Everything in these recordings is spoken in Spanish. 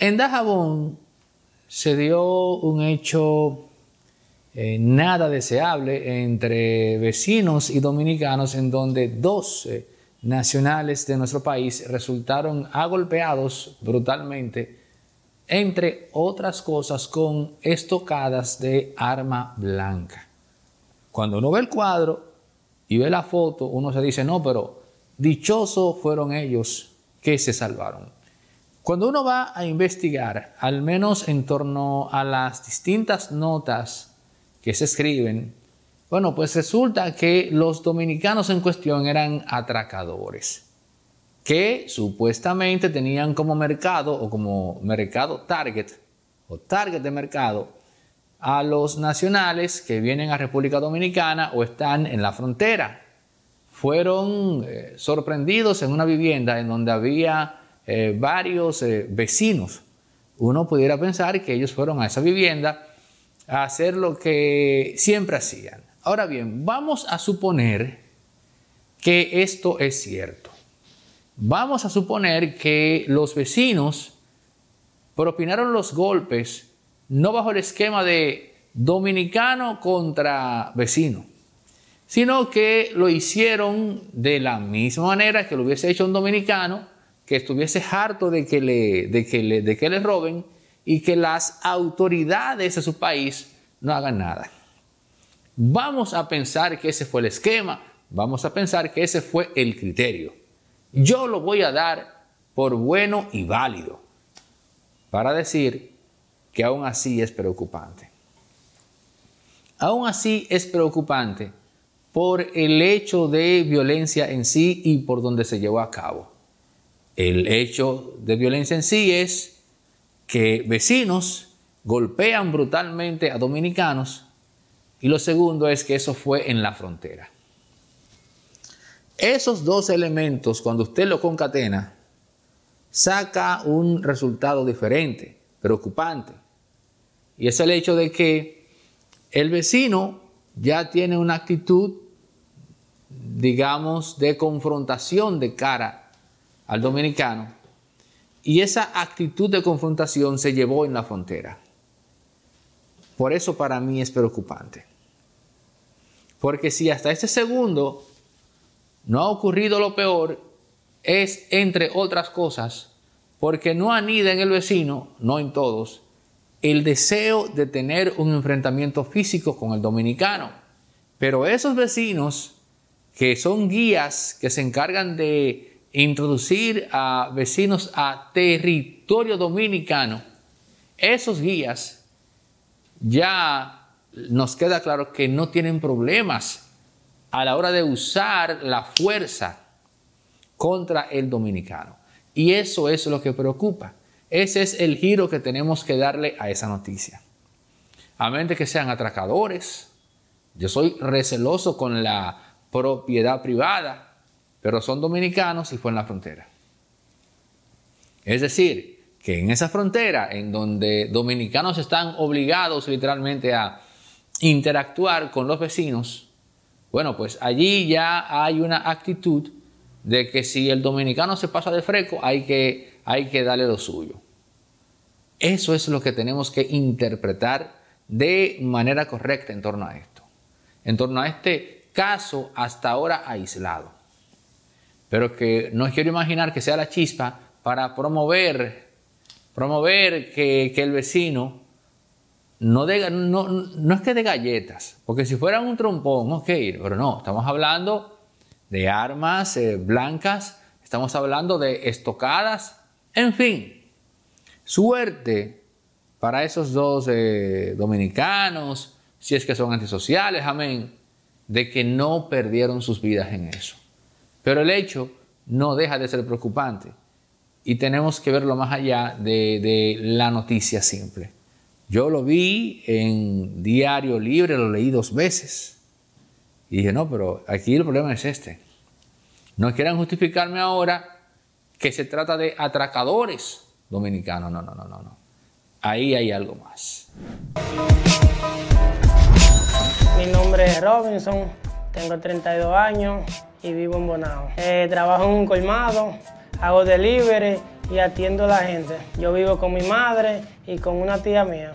En Dajabón se dio un hecho eh, nada deseable entre vecinos y dominicanos en donde 12 nacionales de nuestro país resultaron agolpeados brutalmente, entre otras cosas, con estocadas de arma blanca. Cuando uno ve el cuadro y ve la foto, uno se dice, no, pero dichosos fueron ellos que se salvaron. Cuando uno va a investigar, al menos en torno a las distintas notas que se escriben, bueno, pues resulta que los dominicanos en cuestión eran atracadores, que supuestamente tenían como mercado o como mercado target o target de mercado a los nacionales que vienen a República Dominicana o están en la frontera. Fueron eh, sorprendidos en una vivienda en donde había eh, varios eh, vecinos. Uno pudiera pensar que ellos fueron a esa vivienda a hacer lo que siempre hacían. Ahora bien, vamos a suponer que esto es cierto. Vamos a suponer que los vecinos propinaron los golpes no bajo el esquema de dominicano contra vecino, sino que lo hicieron de la misma manera que lo hubiese hecho un dominicano que estuviese harto de que le, de que le, de que le roben y que las autoridades de su país no hagan nada. Vamos a pensar que ese fue el esquema, vamos a pensar que ese fue el criterio. Yo lo voy a dar por bueno y válido, para decir que aún así es preocupante. Aún así es preocupante por el hecho de violencia en sí y por donde se llevó a cabo. El hecho de violencia en sí es que vecinos golpean brutalmente a dominicanos y lo segundo es que eso fue en la frontera. Esos dos elementos, cuando usted lo concatena, saca un resultado diferente, preocupante. Y es el hecho de que el vecino ya tiene una actitud, digamos, de confrontación de cara al dominicano. Y esa actitud de confrontación se llevó en la frontera. Por eso para mí es preocupante. Porque si hasta este segundo no ha ocurrido lo peor, es entre otras cosas, porque no anida en el vecino, no en todos, el deseo de tener un enfrentamiento físico con el dominicano. Pero esos vecinos que son guías que se encargan de introducir a vecinos a territorio dominicano, esos guías ya nos queda claro que no tienen problemas a la hora de usar la fuerza contra el dominicano. Y eso es lo que preocupa. Ese es el giro que tenemos que darle a esa noticia. A menos que sean atracadores, yo soy receloso con la propiedad privada, pero son dominicanos y fue en la frontera. Es decir, que en esa frontera en donde dominicanos están obligados literalmente a interactuar con los vecinos, bueno, pues allí ya hay una actitud de que si el dominicano se pasa de freco hay que, hay que darle lo suyo. Eso es lo que tenemos que interpretar de manera correcta en torno a esto, en torno a este caso hasta ahora aislado pero que no quiero imaginar que sea la chispa para promover, promover que, el vecino no, de, no, es que de galletas, porque si fuera un trompón, ok, pero no, estamos hablando de armas eh, blancas, estamos hablando de estocadas, en fin, suerte para esos dos eh, dominicanos, si es que son antisociales, amén, de que no perdieron sus vidas en eso. Pero el hecho no deja de ser preocupante y tenemos que verlo más allá de, la noticia simple. Yo lo vi en Diario Libre, lo leí dos veces y dije, no, pero aquí el problema es este. No quieran justificarme ahora que se trata de atracadores dominicanos. no, no, no, no. Ahí hay algo más. Mi nombre es Robinson. Tengo 32 años y vivo en Bonao. Eh, trabajo en un colmado, hago delivery y atiendo a la gente. Yo vivo con mi madre y con una tía mía.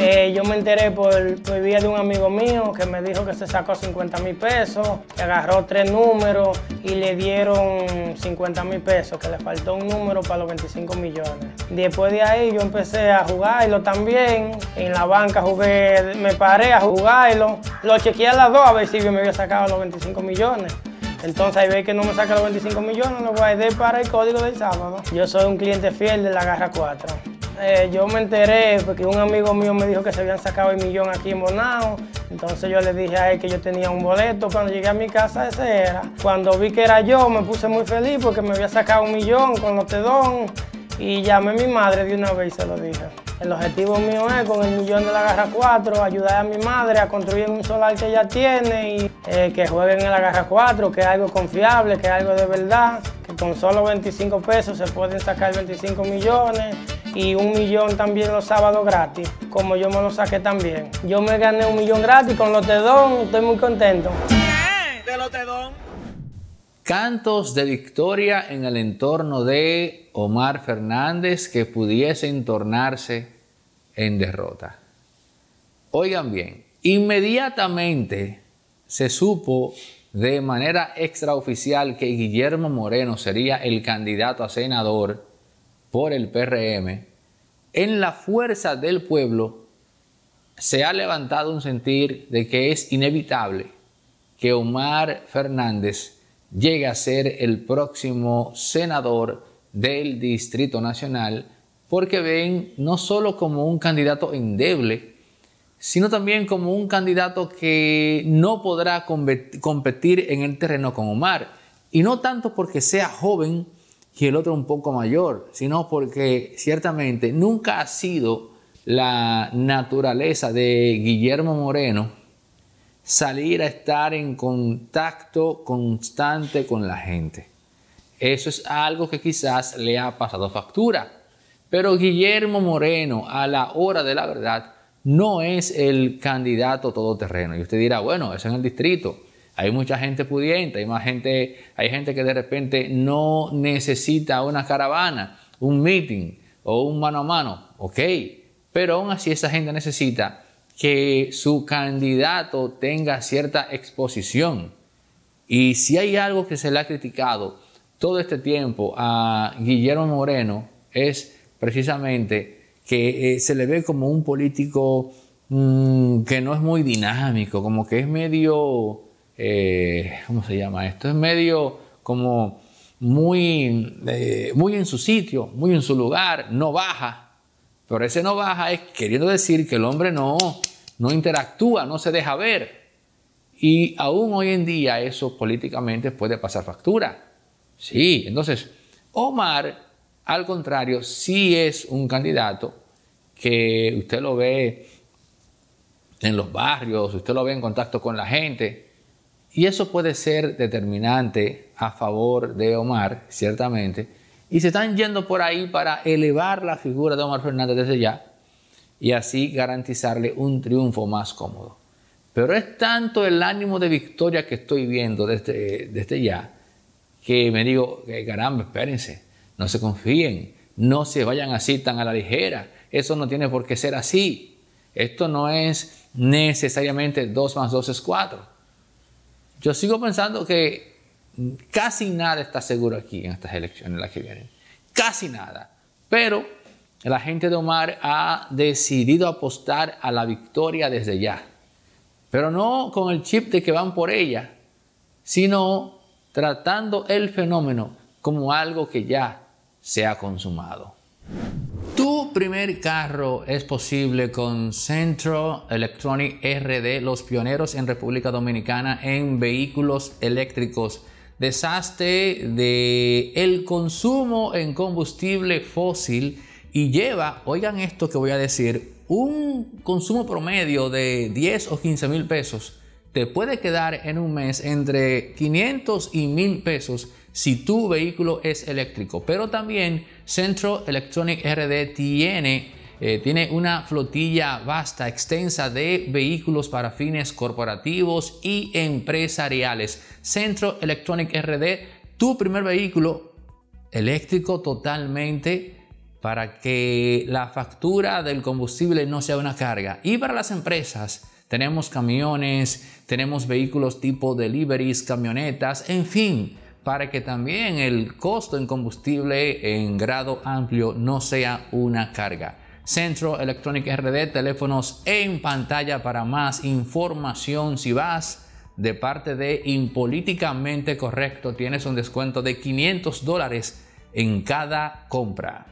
Eh, yo me enteré por, el vía de un amigo mío que me dijo que se sacó 50 mil pesos, que agarró tres números y le dieron 50 mil pesos, que le faltó un número para los 25 millones. Después de ahí yo empecé a jugarlo también, en la banca jugué, me paré a jugarlo, lo chequeé a las dos a ver si me había sacado los 25 millones. Entonces ahí ve que no me saca los 25 millones, lo guardé para el código del sábado. Yo soy un cliente fiel de la Garra 4. Eh, yo me enteré porque un amigo mío me dijo que se habían sacado el millón aquí en Bonao. Entonces yo le dije a él que yo tenía un boleto. Cuando llegué a mi casa, ese era. Cuando vi que era yo, me puse muy feliz porque me había sacado un millón con los tedón. Y llamé a mi madre de una vez y se lo dije. El objetivo mío es, con el millón de la Garra 4, ayudar a mi madre a construir un solar que ella tiene y eh, que jueguen en la Garra 4, que es algo confiable, que es algo de verdad, que con solo 25 pesos se pueden sacar 25 millones y un millón también los sábados gratis, como yo me lo saqué también. Yo me gané un millón gratis con los Tedón, estoy muy contento. ¿De Cantos de victoria en el entorno de Omar Fernández que pudiesen tornarse en derrota. Oigan bien, inmediatamente se supo de manera extraoficial que Guillermo Moreno sería el candidato a senador por el PRM, en la fuerza del pueblo se ha levantado un sentir de que es inevitable que Omar Fernández llegue a ser el próximo senador del Distrito Nacional, porque ven no solo como un candidato endeble, sino también como un candidato que no podrá competir en el terreno con Omar. Y no tanto porque sea joven, y el otro un poco mayor, sino porque ciertamente nunca ha sido la naturaleza de Guillermo Moreno salir a estar en contacto constante con la gente. Eso es algo que quizás le ha pasado factura. Pero Guillermo Moreno, a la hora de la verdad, no es el candidato todoterreno. Y usted dirá, bueno, eso en el distrito. Hay mucha gente pudiente, hay más gente, hay gente que de repente no necesita una caravana, un meeting o un mano a mano, ok, pero aún así esa gente necesita que su candidato tenga cierta exposición. Y si hay algo que se le ha criticado todo este tiempo a Guillermo Moreno es precisamente que eh, se le ve como un político mm, que no es muy dinámico, como que es medio eh, ¿cómo se llama esto? Es medio como muy, eh, muy en su sitio, muy en su lugar, no baja. Pero ese no baja es queriendo decir que el hombre no, no interactúa, no se deja ver. Y aún hoy en día eso políticamente puede pasar factura. Sí, entonces Omar, al contrario, sí es un candidato que usted lo ve en los barrios, usted lo ve en contacto con la gente, y eso puede ser determinante a favor de Omar, ciertamente. Y se están yendo por ahí para elevar la figura de Omar Fernández desde ya y así garantizarle un triunfo más cómodo. Pero es tanto el ánimo de victoria que estoy viendo desde, desde ya que me digo, eh, caramba, espérense, no se confíen, no se vayan así tan a la ligera, eso no tiene por qué ser así. Esto no es necesariamente 2 más 2 es 4. Yo sigo pensando que casi nada está seguro aquí en estas elecciones las que vienen. Casi nada. Pero la gente de Omar ha decidido apostar a la victoria desde ya. Pero no con el chip de que van por ella, sino tratando el fenómeno como algo que ya se ha consumado primer carro es posible con Centro Electronic RD, los pioneros en República Dominicana en vehículos eléctricos. Desastre de el consumo en combustible fósil y lleva, oigan esto que voy a decir, un consumo promedio de 10 o 15 mil pesos. Te puede quedar en un mes entre 500 y 1000 pesos si tu vehículo es eléctrico. Pero también Centro Electronic RD tiene, eh, tiene una flotilla vasta, extensa de vehículos para fines corporativos y empresariales. Centro Electronic RD, tu primer vehículo eléctrico totalmente para que la factura del combustible no sea una carga. Y para las empresas, tenemos camiones, tenemos vehículos tipo deliveries, camionetas, en fin, para que también el costo en combustible en grado amplio no sea una carga. Centro Electronic RD, teléfonos en pantalla para más información. Si vas de parte de Impolíticamente Correcto, tienes un descuento de 500 dólares en cada compra.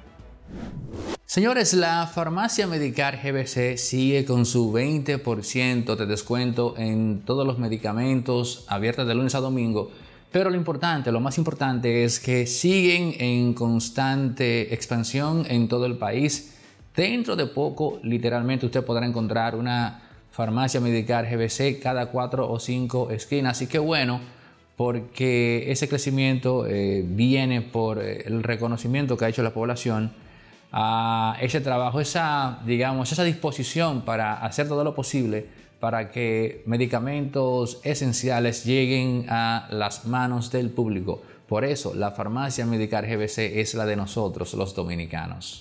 Señores, la farmacia medical GBC sigue con su 20% de descuento en todos los medicamentos abiertos de lunes a domingo pero lo importante, lo más importante es que siguen en constante expansión en todo el país. Dentro de poco, literalmente, usted podrá encontrar una farmacia medical GBC cada cuatro o cinco esquinas. Así que bueno, porque ese crecimiento eh, viene por eh, el reconocimiento que ha hecho la población a ah, ese trabajo, esa, digamos, esa disposición para hacer todo lo posible para que medicamentos esenciales lleguen a las manos del público. Por eso, la farmacia Medicar GBC es la de nosotros, los dominicanos.